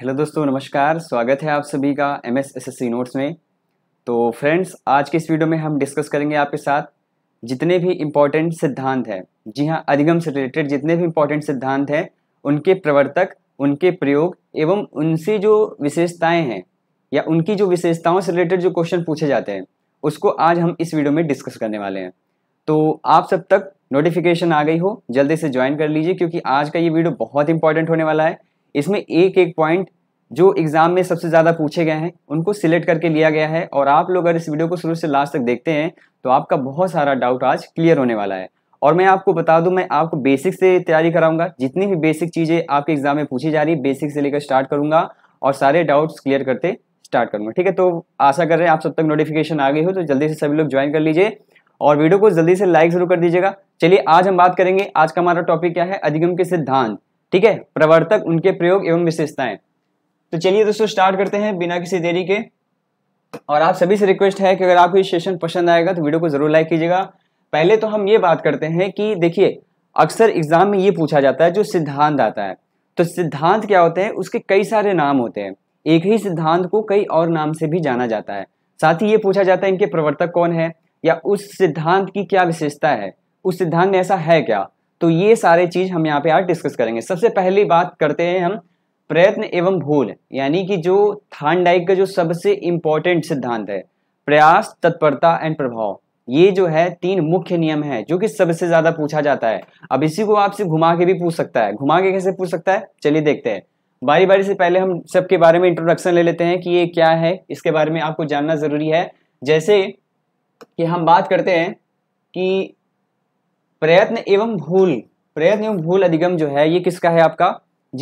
hello दोस्तों नमस्कार स्वागत है आप सभी का M S S S C notes में तो फ्रेंड्स आज के इस वीडियो में हम डिस्कस करेंगे आपके साथ जितने भी इम्पोर्टेंट सिद्धांत हैं जी हाँ अधिगम से रिलेटेड जितने भी इम्पोर्टेंट सिद्धांत हैं उनके प्रवर्तक उनके प्रयोग एवं उनसे जो विशेषताएँ हैं या उनकी जो विशेषताओं से रिलेटेड जो क्वेश्चन पूछे जाते हैं उसको आज हम इस वीडियो में डिस्कस करने वाले हैं तो आप सब तक नोटिफिकेशन आ गई हो जल्दी से ज्वाइन कर लीजिए क्योंकि आज का ये वीडियो बहुत इंपॉर्टेंट होने वाला है इसमें एक एक पॉइंट जो एग्ज़ाम में सबसे ज़्यादा पूछे गए हैं उनको सिलेक्ट करके लिया गया है और आप लोग अगर इस वीडियो को शुरू से लास्ट तक देखते हैं तो आपका बहुत सारा डाउट आज क्लियर होने वाला है और मैं आपको बता दूं मैं आपको बेसिक से तैयारी कराऊंगा जितनी भी बेसिक चीज़ें आपके एग्ज़ाम में पूछी जा रही बेसिक से लेकर स्टार्ट करूंगा और सारे डाउट्स क्लियर करते स्टार्ट करूंगा ठीक है तो आशा कर रहे हैं आप सब तक नोटिफिकेशन आ गई हो तो जल्दी से सभी लोग ज्वाइन कर लीजिए और वीडियो को जल्दी से लाइक जरूर कर दीजिएगा चलिए आज हम बात करेंगे आज का हमारा टॉपिक क्या है अधिगम के सिद्धांत ठीक है प्रवर्तक उनके प्रयोग एवं विशेषताएं तो चलिए दोस्तों स्टार्ट करते हैं बिना किसी देरी के और आप सभी से रिक्वेस्ट है कि अगर आपको ये सेशन पसंद आएगा तो वीडियो को जरूर लाइक कीजिएगा पहले तो हम ये बात करते हैं कि देखिए अक्सर एग्जाम में ये पूछा जाता है जो सिद्धांत आता है तो सिद्धांत क्या होते हैं उसके कई सारे नाम होते हैं एक ही सिद्धांत को कई और नाम से भी जाना जाता है साथ ही ये पूछा जाता है इनके प्रवर्तक कौन है या उस सिद्धांत की क्या विशेषता है उस सिद्धांत में ऐसा है क्या तो ये सारे चीज़ हम यहाँ पे आज डिस्कस करेंगे सबसे पहली बात करते हैं हम प्रयत्न एवं भूल यानी कि जो थानडाइक का जो सबसे इंपॉर्टेंट सिद्धांत है प्रयास तत्परता एंड प्रभाव ये जो है तीन मुख्य नियम है जो कि सबसे ज्यादा पूछा जाता है अब इसी को आपसे घुमा के भी पूछ सकता है घुमा के कैसे पूछ सकता है चलिए देखते हैं बारी बारी से पहले हम सबके बारे में इंट्रोडक्शन ले लेते हैं कि ये क्या है इसके बारे में आपको जानना जरूरी है जैसे कि हम बात करते हैं कि प्रयत्न एवं भूल प्रयत्न एवं भूल अधिगम जो है ये किसका है आपका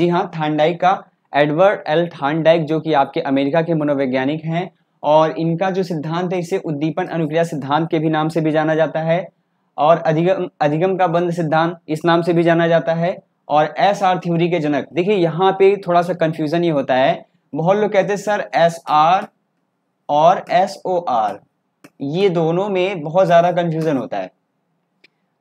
जी हाँ थानडाइक का एडवर्ड एल थानडाइक जो कि आपके अमेरिका के मनोवैज्ञानिक हैं और इनका जो सिद्धांत है इसे उद्दीपन अनुक्रिया सिद्धांत के भी नाम से भी जाना जाता है और अधिगम अधिगम का बंद सिद्धांत इस नाम से भी जाना जाता है और एस आर थ्योरी के जनक देखिए यहाँ पे थोड़ा सा कन्फ्यूज़न ये होता है बहुत लोग कहते हैं सर एस आर और एस ओ आर ये दोनों में बहुत ज़्यादा कन्फ्यूज़न होता है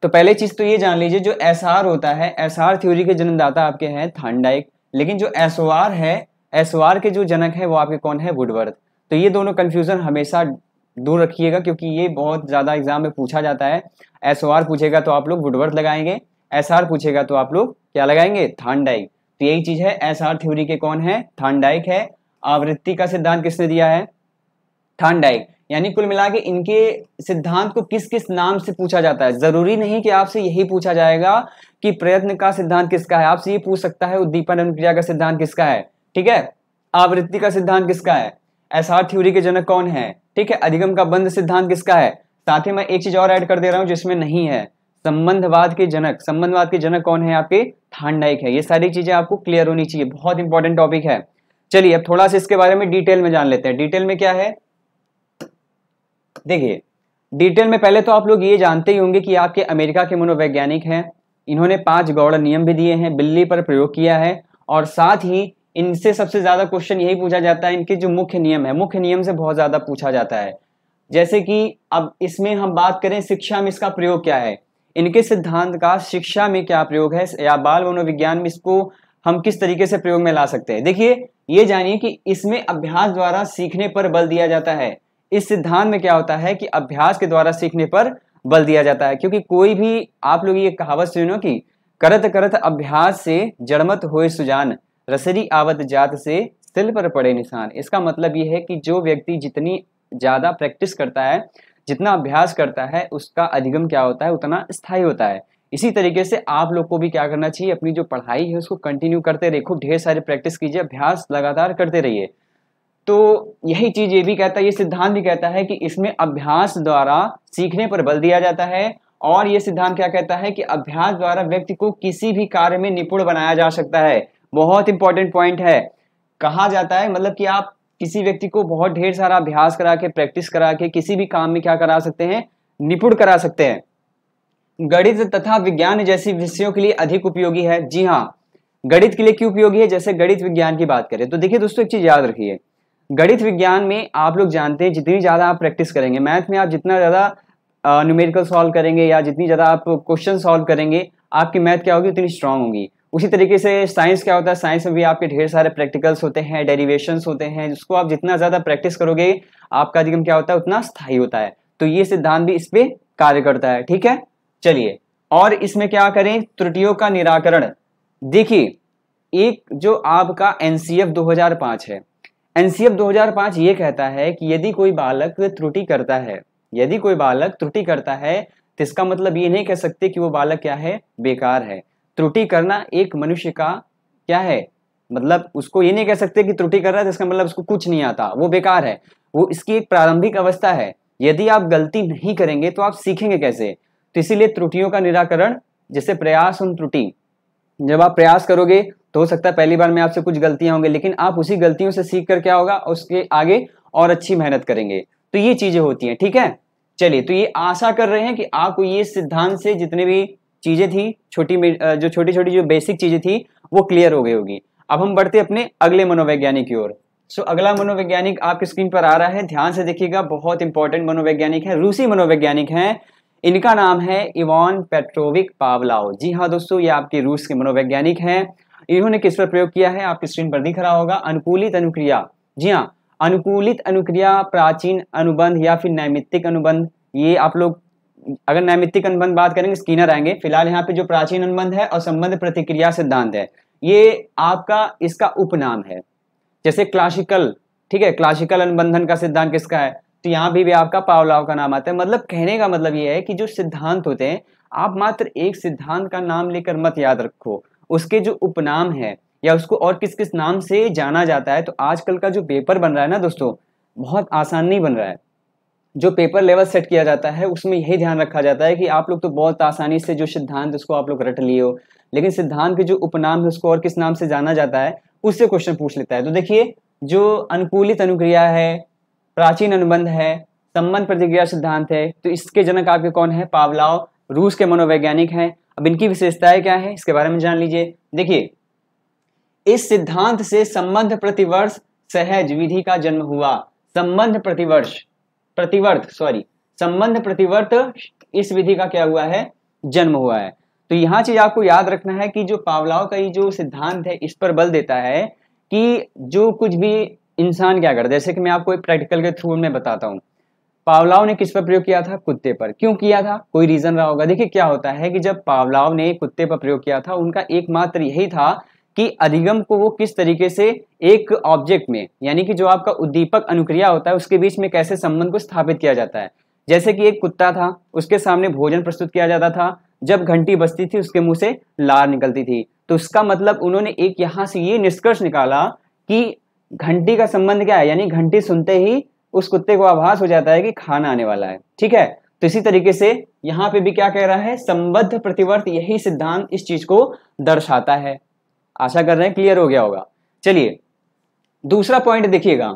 तो पहले चीज तो ये जान लीजिए जो एस होता है एस थ्योरी के जन्मदाता आपके हैं थांडाइक लेकिन जो एस है एस के जो जनक है वो आपके कौन है वुडवर्थ तो ये दोनों कन्फ्यूजन हमेशा दूर रखिएगा क्योंकि ये बहुत ज़्यादा एग्जाम में पूछा जाता है एस पूछेगा तो आप लोग वुडवर्थ लगाएंगे एस पूछेगा तो आप लोग क्या लगाएंगे थांडाइक तो यही चीज़ है एस थ्योरी के कौन है थांडाइक है आवृत्ति का सिद्धांत किसने दिया है थानडाइक यानी कुल मिला के इनके सिद्धांत को किस किस नाम से पूछा जाता है जरूरी नहीं कि आपसे यही पूछा जाएगा कि प्रयत्न का सिद्धांत किसका है आपसे ये पूछ सकता है उद्दीपन अनुक्रिया का सिद्धांत किसका है ठीक है आवृत्ति का सिद्धांत किसका है एसआर थ्योरी के जनक कौन है ठीक है अधिगम का बंद सिद्धांत किसका है साथ ही मैं एक चीज और ऐड कर दे रहा हूँ जिसमें नहीं है संबंधवाद के जनक संबंधवाद के जनक कौन है आपके थांडाइक है ये सारी चीजें आपको क्लियर होनी चाहिए बहुत इंपॉर्टेंट टॉपिक है चलिए अब थोड़ा सा इसके बारे में डिटेल में जान लेते हैं डिटेल में क्या है देखिए डिटेल में पहले तो आप लोग ये जानते ही होंगे कि आपके अमेरिका के मनोवैज्ञानिक हैं इन्होंने पांच गौड़ नियम भी दिए हैं बिल्ली पर प्रयोग किया है और साथ ही इनसे सबसे ज़्यादा क्वेश्चन यही पूछा जाता है इनके जो मुख्य नियम है मुख्य नियम से बहुत ज़्यादा पूछा जाता है जैसे कि अब इसमें हम बात करें शिक्षा में इसका प्रयोग क्या है इनके सिद्धांत का शिक्षा में क्या प्रयोग है या बाल मनोविज्ञान में इसको हम किस तरीके से प्रयोग में ला सकते हैं देखिए ये जानिए कि इसमें अभ्यास द्वारा सीखने पर बल दिया जाता है इस सिद्धांत में क्या होता है कि अभ्यास के द्वारा सीखने पर बल दिया जाता है क्योंकि कोई भी आप लोग ये कहावत सुनो कि करत करत अभ्यास से जड़मत हो सुजान रसरी आवत जात से सिल पर पड़े निशान इसका मतलब ये है कि जो व्यक्ति जितनी ज़्यादा प्रैक्टिस करता है जितना अभ्यास करता है उसका अधिगम क्या होता है उतना स्थायी होता है इसी तरीके से आप लोग को भी क्या करना चाहिए अपनी जो पढ़ाई है उसको कंटिन्यू करते खूब ढेर सारी प्रैक्टिस कीजिए अभ्यास लगातार करते रहिए तो यही चीज ये भी कहता है ये सिद्धांत भी कहता है कि इसमें अभ्यास द्वारा सीखने पर बल दिया जाता है और ये सिद्धांत क्या कहता है कि अभ्यास द्वारा व्यक्ति को किसी भी कार्य में निपुण बनाया जा सकता है बहुत इंपॉर्टेंट पॉइंट है कहा जाता है मतलब कि आप किसी व्यक्ति को बहुत ढेर सारा अभ्यास करा के प्रैक्टिस करा के किसी भी काम में क्या करा सकते हैं निपुण करा सकते हैं गणित तथा विज्ञान जैसी विषयों के लिए अधिक उपयोगी है जी हाँ गणित के लिए क्यों उपयोगी है जैसे गणित विज्ञान की बात करें तो देखिए दोस्तों एक चीज याद रखिए गणित विज्ञान में आप लोग जानते हैं जितनी ज़्यादा आप प्रैक्टिस करेंगे मैथ में आप जितना ज़्यादा न्यूमेरिकल सॉल्व करेंगे या जितनी ज़्यादा आप क्वेश्चन सॉल्व करेंगे आपकी मैथ क्या होगी उतनी स्ट्रांग होगी उसी तरीके से साइंस क्या होता है साइंस में भी आपके ढेर सारे प्रैक्टिकल्स होते हैं डेरिवेशंस होते हैं जिसको आप जितना ज़्यादा प्रैक्टिस करोगे आपका अधिगम क्या होता है उतना स्थायी होता है तो ये सिद्धांत भी इस पर कार्य करता है ठीक है चलिए और इसमें क्या करें त्रुटियों का निराकरण देखिए एक जो आपका एन सी एफ दो हजार है एनसीएफ 2005 ये कहता है कि यदि कोई बालक त्रुटि करता है यदि कोई बालक त्रुटि करता है तो इसका मतलब ये नहीं कह सकते कि वो बालक क्या है बेकार है त्रुटि करना एक मनुष्य का क्या है मतलब उसको ये नहीं कह सकते कि त्रुटि कर रहा है तो इसका मतलब उसको कुछ नहीं आता वो बेकार है वो इसकी एक प्रारंभिक अवस्था है यदि आप गलती नहीं करेंगे तो आप सीखेंगे कैसे तो इसीलिए त्रुटियों का निराकरण जैसे प्रयास उन त्रुटि जब आप प्रयास करोगे तो हो सकता है पहली बार में आपसे कुछ गलतियां होंगी लेकिन आप उसी गलतियों से सीख कर क्या होगा उसके आगे और अच्छी मेहनत करेंगे तो ये चीजें होती हैं ठीक है चलिए तो ये आशा कर रहे हैं कि आपको ये सिद्धांत से जितने भी चीजें थी छोटी जो छोटी छोटी जो बेसिक चीजें थी वो क्लियर हो गई होगी अब हम बढ़ते अपने अगले मनोवैज्ञानिक की ओर सो अगला मनोवैज्ञानिक आपकी स्क्रीन पर आ रहा है ध्यान से देखिएगा बहुत इंपॉर्टेंट मनोवैज्ञानिक है रूसी मनोवैज्ञानिक है इनका नाम है इवान पेट्रोविक पावलाओ जी हाँ दोस्तों ये आपके रूस के मनोवैज्ञानिक हैं इन्होंने किस पर प्रयोग किया है आपकी स्क्रीन पर दिख रहा होगा अनुकूलित अनुक्रिया जी हाँ अनुकूलित अनुक्रिया प्राचीन अनुबंध या फिर नैमित्तिक अनुबंध ये आप लोग अगर नैमित्तिक अनुबंध बात करेंगे स्कीनर आएंगे फिलहाल यहाँ पे जो प्राचीन अनुबंध है और संबंध प्रतिक्रिया सिद्धांत है ये आपका इसका उपनाम है जैसे क्लासिकल ठीक है क्लासिकल अनुबंधन का सिद्धांत किसका है तो यहाँ भी, भी आपका पावलाव का नाम आता है मतलब कहने का मतलब ये है कि जो सिद्धांत होते हैं आप मात्र एक सिद्धांत का नाम लेकर मत याद रखो उसके जो उपनाम है या उसको और किस किस नाम से जाना जाता है तो आजकल का जो पेपर बन रहा है ना दोस्तों बहुत आसान नहीं बन रहा है जो पेपर लेवल सेट किया जाता है उसमें यही ध्यान रखा जाता है कि आप लोग तो बहुत आसानी से जो सिद्धांत उसको आप लोग रट लिए हो लेकिन सिद्धांत के जो उपनाम है उसको और किस नाम से जाना जाता है उससे क्वेश्चन पूछ लेता है तो देखिए जो अनुकूलित अनुक्रिया है प्राचीन अनुबंध है संबंध प्रतिक्रिया सिद्धांत है तो इसके जनक आपके कौन है पावलाव रूस के मनोवैज्ञानिक हैं अब इनकी विशेषताएं क्या है इसके बारे में जान लीजिए देखिए इस सिद्धांत से संबंध प्रतिवर्ष सहज विधि का जन्म हुआ संबंध प्रतिवर्ष प्रतिवर्त सॉरी संबंध प्रतिवर्त इस विधि का क्या हुआ है जन्म हुआ है तो यहाँ चीज आपको याद रखना है कि जो पावलाव का ये जो सिद्धांत है इस पर बल देता है कि जो कुछ भी इंसान क्या करता है जैसे कि मैं आपको एक प्रैक्टिकल के थ्रू में बताता हूँ पावलाव ने किस पर प्रयोग किया था कुत्ते पर क्यों किया था कोई रीजन रहा होगा देखिए क्या होता है कि जब पावलाव ने कुत्ते पर प्रयोग किया था उनका एकमात्र यही था कि अधिगम को वो किस तरीके से एक ऑब्जेक्ट में यानी कि जो आपका उद्दीपक अनुक्रिया होता है उसके बीच में कैसे संबंध को स्थापित किया जाता है जैसे कि एक कुत्ता था उसके सामने भोजन प्रस्तुत किया जाता था जब घंटी बजती थी उसके मुंह से लार निकलती थी तो उसका मतलब उन्होंने एक यहां से ये निष्कर्ष निकाला कि घंटी का संबंध क्या है यानी घंटी सुनते ही उस कुत्ते को आभास हो जाता है कि खाना आने वाला है ठीक है तो इसी तरीके से यहां पे भी क्या कह रहा है संबद्ध प्रतिवर्त यही सिद्धांत इस चीज को दर्शाता है आशा कर रहे हैं क्लियर हो गया होगा चलिए दूसरा पॉइंट देखिएगा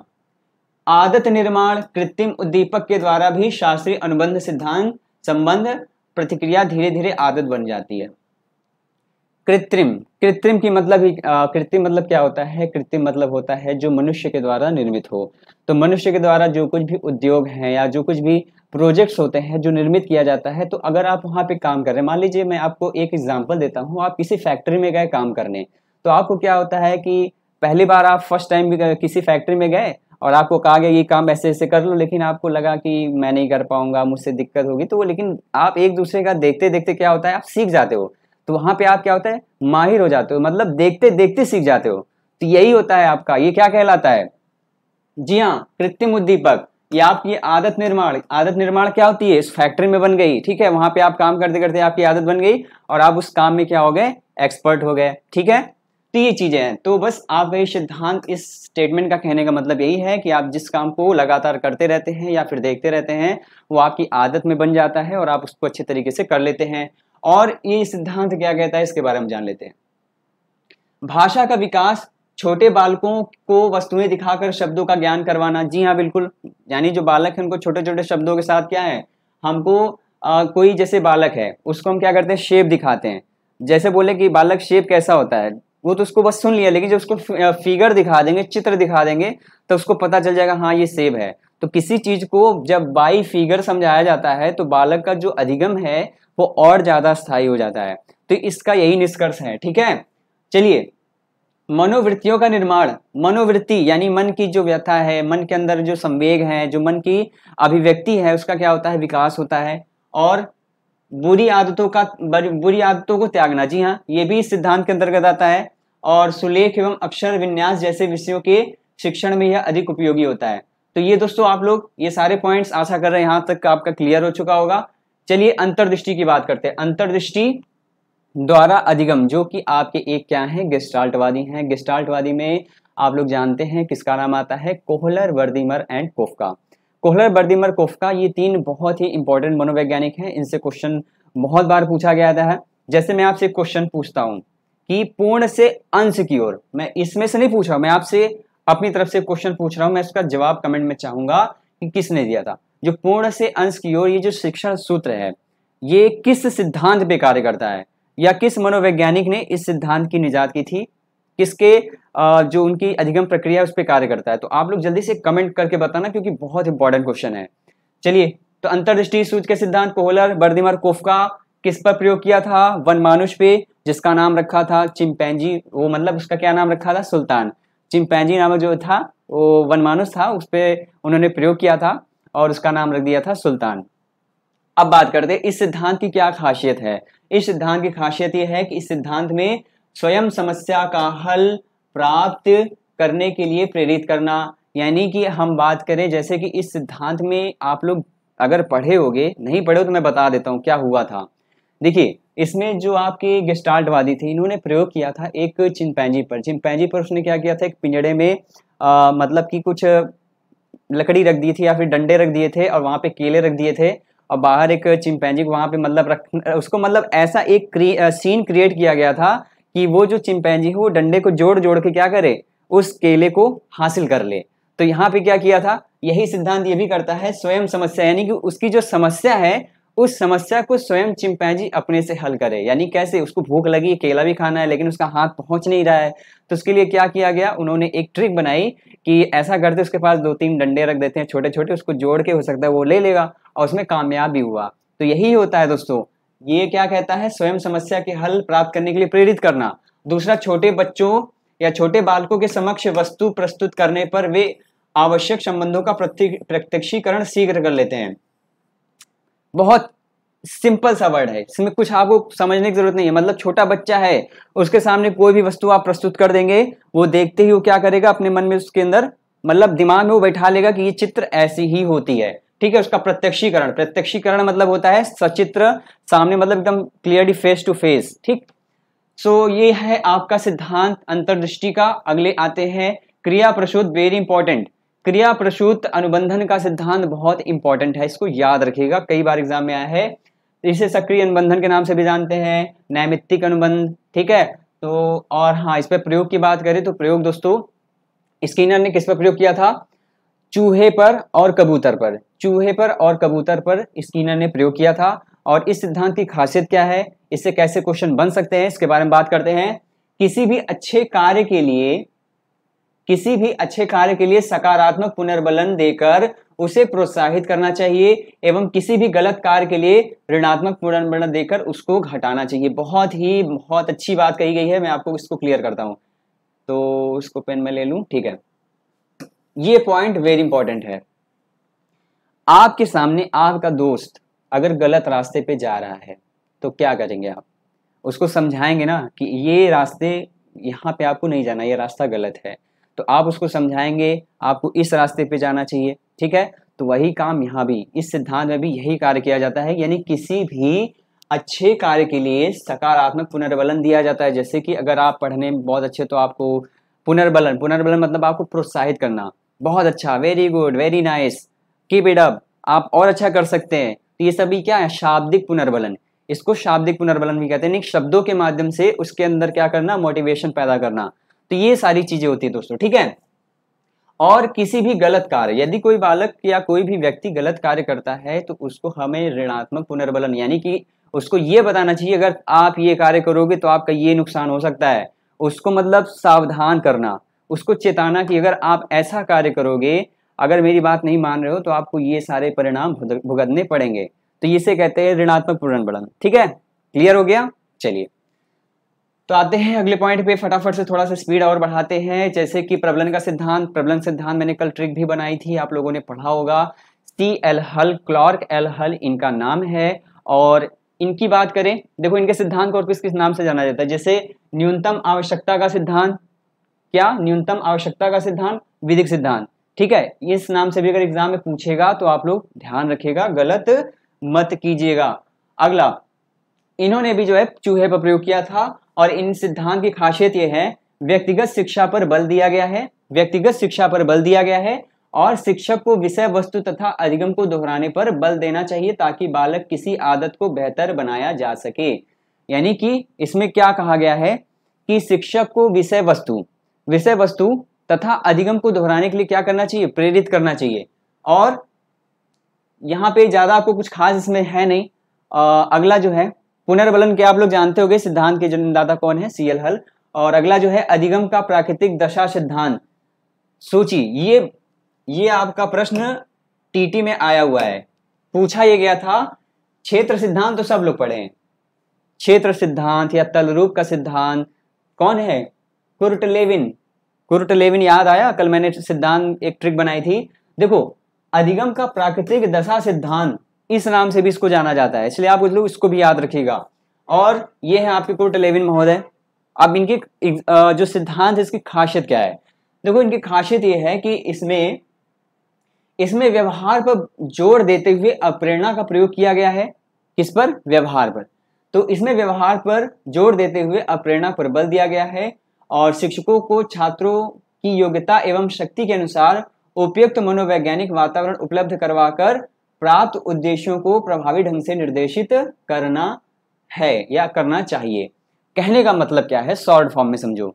आदत निर्माण कृत्रिम उद्दीपक के द्वारा भी शास्त्रीय अनुबंध सिद्धांत संबंध प्रतिक्रिया धीरे धीरे आदत बन जाती है कृत्रिम कृत्रिम की मतलब ही कृत्रिम मतलब क्या होता है कृत्रिम मतलब होता है जो मनुष्य के द्वारा निर्मित हो तो मनुष्य के द्वारा जो कुछ भी उद्योग हैं या जो कुछ भी प्रोजेक्ट्स होते हैं जो निर्मित किया जाता है तो अगर आप वहाँ पे काम कर रहे हैं मान लीजिए मैं आपको एक एग्जाम्पल देता हूँ आप किसी फैक्ट्री में गए काम करने तो आपको क्या होता है कि पहली बार आप फर्स्ट टाइम किसी फैक्ट्री में गए और आपको कहा गया ये काम ऐसे ऐसे कर लो लेकिन आपको लगा कि मैं नहीं कर पाऊंगा मुझसे दिक्कत होगी तो वो लेकिन आप एक दूसरे का देखते देखते क्या होता है आप सीख जाते हो तो वहां पे आप क्या होता है माहिर हो जाते हो मतलब देखते देखते सीख जाते हो तो यही होता है आपका ये क्या कहलाता है जी हाँ कृत्रिम उद्दीपक ये आपकी आदत निर्माण आदत निर्माण क्या होती है इस फैक्ट्री में बन गई ठीक है वहां पे आप काम करते करते आपकी आदत बन गई और आप उस काम में क्या हो गए एक्सपर्ट हो गए ठीक है तो ये चीजें हैं तो बस आपका ये सिद्धांत इस स्टेटमेंट का कहने का मतलब यही है कि आप जिस काम को लगातार करते रहते हैं या फिर देखते रहते हैं वो आपकी आदत में बन जाता है और आप उसको अच्छे तरीके से कर लेते हैं और ये सिद्धांत क्या कहता है इसके बारे में जान लेते हैं भाषा का विकास छोटे बालकों को वस्तुएं दिखाकर शब्दों का ज्ञान करवाना जी हाँ बिल्कुल यानी जो बालक है उनको छोटे छोटे शब्दों के साथ क्या है हमको आ, कोई जैसे बालक है उसको हम क्या करते हैं शेप दिखाते हैं जैसे बोले कि बालक शेप कैसा होता है वो तो उसको बस सुन लिया लेकिन जब उसको फिगर दिखा देंगे चित्र दिखा देंगे तो उसको पता चल जाएगा हाँ ये सेब है तो किसी चीज को जब बाई फिगर समझाया जाता है तो बालक का जो अधिगम है वो और ज़्यादा स्थायी हो जाता है तो इसका यही निष्कर्ष है ठीक है चलिए मनोवृत्तियों का निर्माण मनोवृत्ति यानी मन की जो व्यथा है मन के अंदर जो संवेग है जो मन की अभिव्यक्ति है उसका क्या होता है विकास होता है और बुरी आदतों का बुरी आदतों को त्यागना जी हाँ ये भी इस सिद्धांत के अंतर्गत आता है और सुलेख एवं अक्षर विन्यास जैसे विषयों के शिक्षण में यह अधिक उपयोगी होता है तो ये दोस्तों आप लोग ये सारे पॉइंट्स आशा कर रहे हैं यहाँ तक आपका क्लियर हो चुका होगा चलिए अंतर्दृष्टि की बात करते हैं अंतर्दृष्टि द्वारा अधिगम जो कि आपके एक क्या है गिस्टाल्टवादी हैं गिस्टाल्टवादी में आप लोग जानते हैं किसका नाम आता है Kohler Wertheimer and Koffka Kohler Wertheimer Koffka ये तीन बहुत ही इंपॉर्टेंट मनोवैज्ञानिक हैं इनसे क्वेश्चन बहुत बार पूछा गया था जैसे मैं आपसे क्वेश्चन पूछता हूँ कि पूर्ण से अंश की ओर मैं इसमें से नहीं पूछ रहा मैं आपसे अपनी तरफ से क्वेश्चन पूछ रहा हूँ मैं इसका जवाब कमेंट में चाहूंगा कि किसने दिया था जो पूर्ण से अंश की ओर ये जो शिक्षण सूत्र है ये किस सिद्धांत पे कार्य करता है या किस मनोवैज्ञानिक ने इस सिद्धांत की निजात की थी किसके जो उनकी अधिगम प्रक्रिया उस पर कार्य करता है तो आप लोग जल्दी से कमेंट करके बताना क्योंकि बहुत इंपॉर्टेंट क्वेश्चन है चलिए तो अंतरदृष्टि सूच के सिद्धांत कोहलर बर्दिमर कोफका किस पर प्रयोग किया था वनमानुष पे जिसका नाम रखा था चिमपैंजी वो मतलब उसका क्या नाम रखा था सुल्तान चिमपैंजी नाम जो था वो वनमानुष था उस पर उन्होंने प्रयोग किया था और उसका नाम रख दिया था सुल्तान अब बात करते इस सिद्धांत की क्या खासियत है इस सिद्धांत की खासियत यह है कि इस सिद्धांत में स्वयं समस्या का हल प्राप्त करने के लिए प्रेरित करना यानी कि हम बात करें जैसे कि इस सिद्धांत में आप लोग अगर पढ़े होगे नहीं पढ़े हो तो मैं बता देता हूँ क्या हुआ था देखिए इसमें जो आपके गेस्टाल्टवादी थे इन्होंने प्रयोग किया था एक चिंपैंजी पर चिंपैंजी पर उसने क्या किया था एक पिंजड़े में आ, मतलब कि कुछ लकड़ी रख दी थी या फिर डंडे रख दिए थे और वहाँ पे केले रख दिए थे और बाहर एक चिंपैंजी को वहाँ पे मतलब रख उसको मतलब ऐसा एक क्री, आ, सीन क्रिएट किया गया था कि वो जो है हो डंडे को जोड़ जोड़ के क्या करे उस केले को हासिल कर ले तो यहाँ पे क्या किया था यही सिद्धांत ये भी करता है स्वयं समस्या यानी कि उसकी जो समस्या है उस समस्या को स्वयं चिंपैंजी अपने से हल करे यानी कैसे उसको भूख लगी केला भी खाना है लेकिन उसका हाथ पहुंच नहीं रहा है तो उसके लिए क्या किया गया उन्होंने एक ट्रिक बनाई कि ऐसा करते उसके पास दो तीन डंडे रख देते हैं छोटे छोटे उसको जोड़ के हो सकता है वो ले लेगा और उसमें कामयाब भी हुआ तो यही होता है दोस्तों ये क्या कहता है स्वयं समस्या के हल प्राप्त करने के लिए प्रेरित करना दूसरा छोटे बच्चों या छोटे बालकों के समक्ष वस्तु प्रस्तुत करने पर वे आवश्यक संबंधों का प्रत्यक्षीकरण शीघ्र कर लेते हैं बहुत सिंपल सा वर्ड है इसमें कुछ आपको समझने की जरूरत नहीं है मतलब छोटा बच्चा है उसके सामने कोई भी वस्तु आप प्रस्तुत कर देंगे वो देखते ही वो क्या करेगा अपने मन में उसके अंदर मतलब दिमाग में वो बैठा लेगा कि ये चित्र ऐसी ही होती है ठीक है उसका प्रत्यक्षीकरण प्रत्यक्षीकरण मतलब होता है सचित्र सामने मतलब एकदम क्लियरली फेस टू फेस ठीक सो so, ये है आपका सिद्धांत अंतर्दृष्टि का अगले आते हैं क्रिया प्रशोध वेरी इंपॉर्टेंट क्रिया प्रसूत अनुबंधन का सिद्धांत बहुत इंपॉर्टेंट है इसको याद रखिएगा कई बार एग्जाम में आया है इसे सक्रिय अनुबंधन के नाम से भी जानते हैं नैमित्तिक अनुबंध ठीक है तो और हाँ इस पर प्रयोग की बात करें तो प्रयोग दोस्तों स्किनर ने किस पर प्रयोग किया था चूहे पर और कबूतर पर चूहे पर और कबूतर पर स्किनर ने प्रयोग किया था और इस सिद्धांत की खासियत क्या है इससे कैसे क्वेश्चन बन सकते हैं इसके बारे में बात करते हैं किसी भी अच्छे कार्य के लिए किसी भी अच्छे कार्य के लिए सकारात्मक पुनर्बलन देकर उसे प्रोत्साहित करना चाहिए एवं किसी भी गलत कार्य के लिए ऋणात्मक पुनर्बलन देकर उसको घटाना चाहिए बहुत ही बहुत अच्छी बात कही गई है मैं आपको इसको क्लियर करता हूँ तो इसको पेन में ले लूँ ठीक है ये पॉइंट वेरी इंपॉर्टेंट है आपके सामने आपका दोस्त अगर गलत रास्ते पे जा रहा है तो क्या करेंगे आप उसको समझाएंगे ना कि ये रास्ते यहाँ पे आपको नहीं जाना ये रास्ता गलत है तो आप उसको समझाएंगे आपको इस रास्ते पे जाना चाहिए ठीक है तो वही काम यहाँ भी इस सिद्धांत में भी यही कार्य किया जाता है यानी किसी भी अच्छे कार्य के लिए सकारात्मक पुनर्बलन दिया जाता है जैसे कि अगर आप पढ़ने में बहुत अच्छे तो आपको पुनर्बलन पुनर्बलन मतलब आपको प्रोत्साहित करना बहुत अच्छा very good very nice keep it up आप और अच्छा कर सकते हैं तो ये सभी क्या है शाब्दिक पुनर्बलन इसको शाब्दिक पुनर्बलन भी कहते हैं शब्दों के माध्यम से उसके अंदर क्या करना मोटिवेशन पैदा करना तो ये सारी चीजें होती है दोस्तों ठीक है और किसी भी गलत कार्य यदि कोई बालक या कोई भी व्यक्ति गलत कार्य करता है तो उसको हमें ऋणात्मक पुनर्बलन यानी कि उसको ये बताना चाहिए अगर आप ये कार्य करोगे तो आपका ये नुकसान हो सकता है उसको मतलब सावधान करना उसको चेताना कि अगर आप ऐसा कार्य करोगे अगर मेरी बात नहीं मान रहे हो तो आपको ये सारे परिणाम भुगतने पड़ेंगे तो इसे कहते हैं ऋणात्मक पुनर्बलन ठीक है क्लियर हो गया चलिए तो आते हैं अगले पॉइंट पे फटाफट से थोड़ा सा स्पीड और बढ़ाते हैं जैसे कि प्रबलन का सिद्धांत प्रबलन सिद्धांत मैंने कल ट्रिक भी बनाई थी आप लोगों ने पढ़ा होगा सी एल हल क्लॉर्क एल हल इनका नाम है और इनकी बात करें देखो इनके सिद्धांत को और किस किस नाम से जाना जाता है जैसे न्यूनतम आवश्यकता का सिद्धांत क्या न्यूनतम आवश्यकता का सिद्धांत विधिक सिद्धांत ठीक है इस नाम से भी अगर एग्जाम में पूछेगा तो आप लोग ध्यान रखिएगा गलत मत कीजिएगा अगला इन्होंने भी जो है चूहे पर प्रयोग किया था और इन सिद्धांत की खासियत यह है व्यक्तिगत शिक्षा पर बल दिया गया है व्यक्तिगत शिक्षा पर बल दिया गया है और शिक्षक को विषय वस्तु तथा अधिगम को दोहराने पर बल देना चाहिए ताकि बालक किसी आदत को बेहतर बनाया जा सके यानी कि इसमें क्या कहा गया है कि शिक्षक को विषय वस्तु विषय वस्तु तथा अधिगम को दोहराने के लिए क्या करना चाहिए प्रेरित करना चाहिए और यहाँ पे ज़्यादा आपको कुछ खास इसमें है नहीं आ, अगला जो है पुनर्बलन के आप लोग जानते हो सिद्धांत के जन्मदाता कौन है सीएल हल और अगला जो है अधिगम का प्राकृतिक दशा सिद्धांत सूची ये ये आपका प्रश्न टीटी में आया हुआ है पूछा यह गया था क्षेत्र सिद्धांत तो सब लोग पढ़े हैं क्षेत्र सिद्धांत या तलरूप का सिद्धांत कौन है कुर्ट लेविन कुर्ट लेविन याद आया कल मैंने सिद्धांत एक ट्रिक बनाई थी देखो अधिगम का प्राकृतिक दशा सिद्धांत इस नाम से भी इसको जाना जाता है इसलिए आप कुछ इसको भी याद रखिएगा और ये है आपके कोट लेविन महोदय अब इनके जो सिद्धांत है इसकी खासियत क्या है देखो इनकी खासियत ये है कि इसमें इसमें व्यवहार पर जोर देते हुए अप्रेरणा का प्रयोग किया गया है किस पर व्यवहार पर तो इसमें व्यवहार पर जोर देते हुए अप्रेरणा पर बल दिया गया है और शिक्षकों को छात्रों की योग्यता एवं शक्ति के अनुसार उपयुक्त मनोवैज्ञानिक वातावरण उपलब्ध करवाकर प्राप्त उद्देश्यों को प्रभावी ढंग से निर्देशित करना है या करना चाहिए कहने का मतलब क्या है शॉर्ट फॉर्म में समझो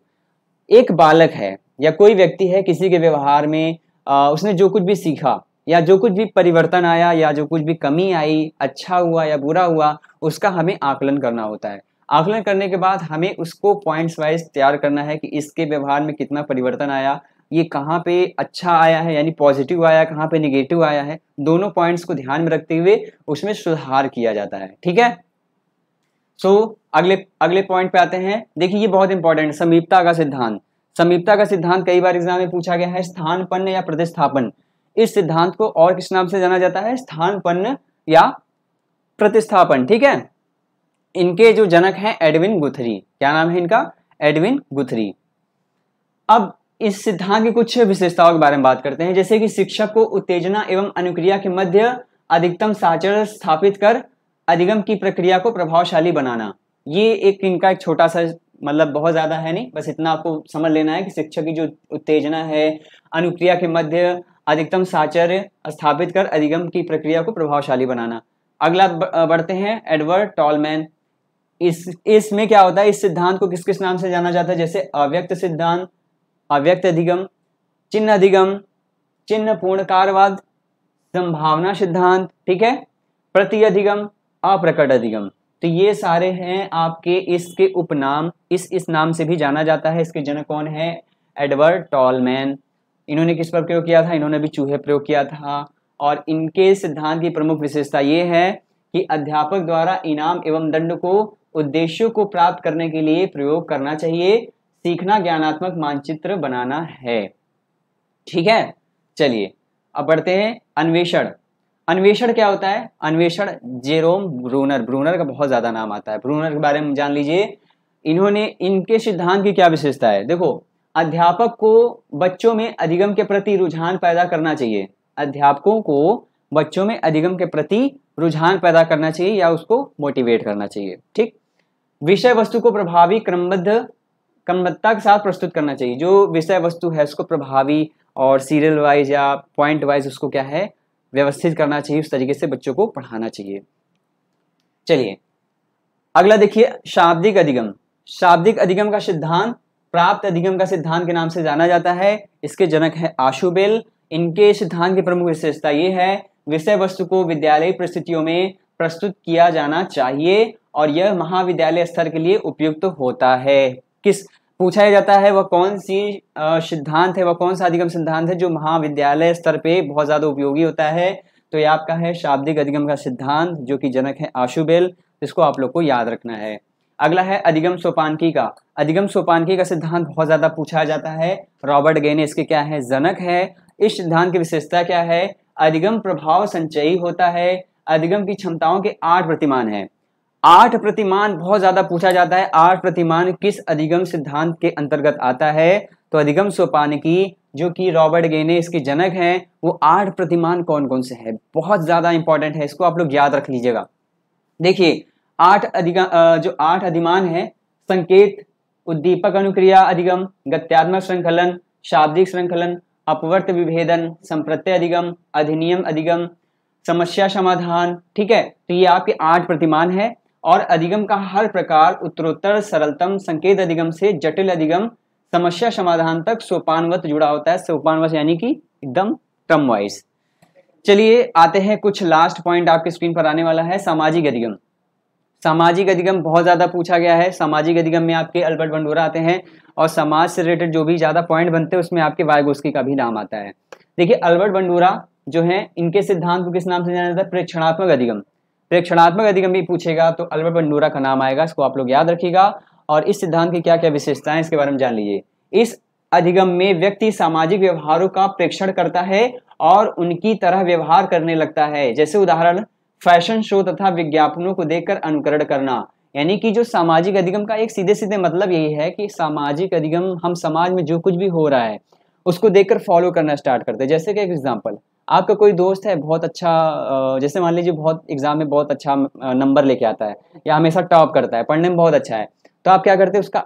एक बालक है या कोई व्यक्ति है किसी के व्यवहार में आ, उसने जो कुछ भी सीखा या जो कुछ भी परिवर्तन आया या जो कुछ भी कमी आई अच्छा हुआ या बुरा हुआ उसका हमें आकलन करना होता है आकलन करने के बाद हमें उसको पॉइंट्स वाइज तैयार करना है कि इसके व्यवहार में कितना परिवर्तन आया ये कहाँ पे अच्छा आया है यानी पॉजिटिव आया कहाँ पे निगेटिव आया है दोनों पॉइंट्स को ध्यान में रखते हुए उसमें सुधार किया जाता है ठीक है सो so, अगले अगले पॉइंट पे आते हैं देखिए ये बहुत इंपॉर्टेंट समीपता का सिद्धांत समीपता का सिद्धांत कई बार एग्जाम में पूछा गया है स्थानपन्न या प्रतिस्थापन इस सिद्धांत को और किस नाम से जाना जाता है स्थानपन्न या प्रतिस्थापन ठीक है इनके जो जनक हैं एडविन गुथरी क्या नाम है इनका एडविन गुथरी अब इस सिद्धांत की कुछ विशेषताओं के बारे में बात करते हैं जैसे कि शिक्षक को उत्तेजना एवं अनुक्रिया के मध्य अधिकतम साचर स्थापित कर अधिगम की प्रक्रिया को प्रभावशाली बनाना ये एक इनका एक छोटा सा मतलब बहुत ज़्यादा है नहीं बस इतना आपको समझ लेना है कि शिक्षक की जो उत्तेजना है अनुक्रिया के मध्य अधिकतम साचर्य स्थापित कर अधिगम की प्रक्रिया को प्रभावशाली बनाना अगला बढ़ते हैं एडवर्ड टॉलमैन इस इसमें क्या होता है इस सिद्धांत को किस किस नाम से जाना जाता है जैसे अव्यक्त सिद्धांत अव्यक्त अधिगम चिन्ह अधिगम चिन्ह पूर्ण कारवाद संभावना सिद्धांत ठीक है प्रति अधिगम अप्रकट अधिगम तो ये सारे हैं आपके इसके उपनाम इस इस नाम से भी जाना जाता है इसके जनक कौन है एडवर्ड टॉलमैन इन्होंने किस पर प्रयोग किया था इन्होंने भी चूहे प्रयोग किया था और इनके सिद्धांत की प्रमुख विशेषता ये है कि अध्यापक द्वारा इनाम एवं दंड को उद्देश्यों को प्राप्त करने के लिए प्रयोग करना चाहिए सीखना ज्ञानात्मक मानचित्र बनाना है ठीक है चलिए अब बढ़ते हैं अन्वेषण अन्वेषण क्या होता है अन्वेषण जेरोम ब्रूनर ब्रूनर का बहुत ज्यादा नाम आता है ब्रूनर के बारे में जान लीजिए इन्होंने इनके सिद्धांत की क्या विशेषता है देखो अध्यापक को बच्चों में अधिगम के प्रति रुझान पैदा करना चाहिए अध्यापकों को बच्चों में अधिगम के प्रति रुझान पैदा करना चाहिए या उसको मोटिवेट करना चाहिए ठीक विषय वस्तु को प्रभावी क्रमबद्ध कमत्ता के साथ प्रस्तुत करना चाहिए जो विषय वस्तु है उसको प्रभावी और सीरियल वाइज या पॉइंट वाइज उसको क्या है व्यवस्थित करना चाहिए उस तरीके से बच्चों को पढ़ाना चाहिए चलिए अगला देखिए शाब्दिक अधिगम शाब्दिक अधिगम का सिद्धांत प्राप्त अधिगम का सिद्धांत के नाम से जाना जाता है इसके जनक है आशुबेल इनके सिद्धांत की प्रमुख विशेषता ये है विषय वस्तु को विद्यालय परिस्थितियों में प्रस्तुत किया जाना चाहिए और यह महाविद्यालय स्तर के लिए उपयुक्त तो होता है किस पूछा जाता है वह कौन सी सिद्धांत है वह कौन सा अधिगम सिद्धांत है जो महाविद्यालय स्तर पे बहुत ज़्यादा उपयोगी होता है तो ये आपका है शाब्दिक अधिगम का सिद्धांत जो कि जनक है आशुबेल इसको आप लोग को याद रखना है अगला है अधिगम सोपानकी का अधिगम सोपानकी का सिद्धांत बहुत ज़्यादा पूछा जाता है रॉबर्ट गेने इसके क्या है जनक है इस सिद्धांत की विशेषता क्या है अधिगम प्रभाव संचयी होता है अधिगम की क्षमताओं के आठ प्रतिमान है आठ प्रतिमान बहुत ज्यादा पूछा जाता है आठ प्रतिमान किस अधिगम सिद्धांत के अंतर्गत आता है तो अधिगम सोपान की जो कि रॉबर्ट गेने इसके जनक हैं वो आठ प्रतिमान कौन कौन से हैं बहुत ज्यादा इंपॉर्टेंट है इसको आप लोग याद रख लीजिएगा देखिए आठ अधिगम जो आठ अधिमान है संकेत उद्दीपक अनुक्रिया अधिगम गत्यात्मक श्रृंखलन शाब्दिक श्रृंखलन अपवर्त विभेदन संप्रत्यय अधिगम अधिनियम अधिगम समस्या समाधान ठीक है तो ये आपके आठ प्रतिमान है और अधिगम का हर प्रकार उत्तरोत्तर सरलतम संकेत अधिगम से जटिल अधिगम समस्या समाधान तक सोपानवत जुड़ा होता है सोपानवत यानी कि एकदम क्रम वाइज चलिए आते हैं कुछ लास्ट पॉइंट आपके स्क्रीन पर आने वाला है सामाजिक अधिगम सामाजिक अधिगम बहुत ज़्यादा पूछा गया है सामाजिक अधिगम में आपके अल्बर्ट बंडोरा आते हैं और समाज से रिलेटेड जो भी ज़्यादा पॉइंट बनते हैं उसमें आपके वायगोस्की का भी नाम आता है देखिए अल्बर्ट बंडोरा जो है इनके सिद्धांत को किस नाम से जाना जाता है प्रेक्षणात्मक अधिगम प्रेक्षणात्मक अधिगम भी पूछेगा तो अल्बर्ट बंडूरा का नाम आएगा इसको आप लोग याद रखिएगा और इस सिद्धांत की क्या क्या विशेषताएं इसके बारे में जान लीजिए इस अधिगम में व्यक्ति सामाजिक व्यवहारों का प्रेक्षण करता है और उनकी तरह व्यवहार करने लगता है जैसे उदाहरण फैशन शो तथा विज्ञापनों को देखकर अनुकरण करना यानी कि जो सामाजिक अधिगम का एक सीधे सीधे मतलब यही है कि सामाजिक अधिगम हम समाज में जो कुछ भी हो रहा है उसको देखकर फॉलो करना स्टार्ट करते हैं जैसे कि एक एग्जांपल आपका कोई दोस्त है बहुत अच्छा जैसे मान लीजिए बहुत एग्जाम में बहुत अच्छा नंबर लेके आता है या हमेशा टॉप करता है पढ़ने में बहुत अच्छा है तो आप क्या करते हो उसका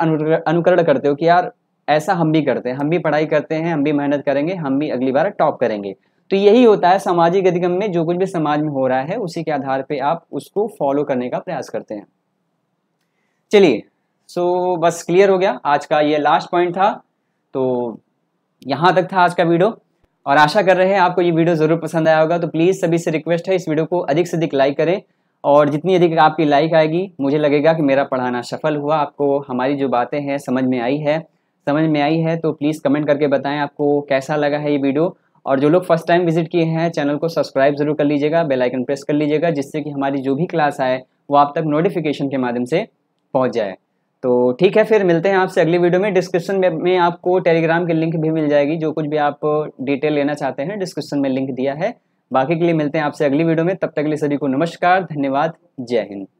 अनुकरण करते हो कि यार ऐसा हम भी करते हैं हम भी पढ़ाई करते हैं हम भी मेहनत करेंगे हम भी अगली बार टॉप करेंगे तो यही होता है सामाजिक अधिगम में जो कुछ भी समाज में हो रहा है उसी के आधार पर आप उसको फॉलो करने का प्रयास करते हैं चलिए सो बस क्लियर हो गया आज का ये लास्ट पॉइंट था तो यहाँ तक था आज का वीडियो और आशा कर रहे हैं आपको ये वीडियो ज़रूर पसंद आया होगा तो प्लीज़ सभी से रिक्वेस्ट है इस वीडियो को अधिक से अधिक लाइक करें और जितनी अधिक आपकी लाइक आएगी मुझे लगेगा कि मेरा पढ़ाना सफल हुआ आपको हमारी जो बातें हैं समझ में आई है समझ में आई है तो प्लीज़ कमेंट करके बताएं आपको कैसा लगा है ये वीडियो और जो लोग फर्स्ट टाइम विजिट किए हैं चैनल को सब्सक्राइब जरूर कर लीजिएगा बेल आइकन प्रेस कर लीजिएगा जिससे कि हमारी जो भी क्लास आए वो आप तक नोटिफिकेशन के माध्यम से पहुंच जाए तो ठीक है फिर मिलते हैं आपसे अगली वीडियो में डिस्क्रिप्शन में, में आपको टेलीग्राम की लिंक भी मिल जाएगी जो कुछ भी आप डिटेल लेना चाहते हैं डिस्क्रिप्शन में लिंक दिया है बाकी के लिए मिलते हैं आपसे अगली वीडियो में तब तक के लिए सभी को नमस्कार धन्यवाद जय हिंद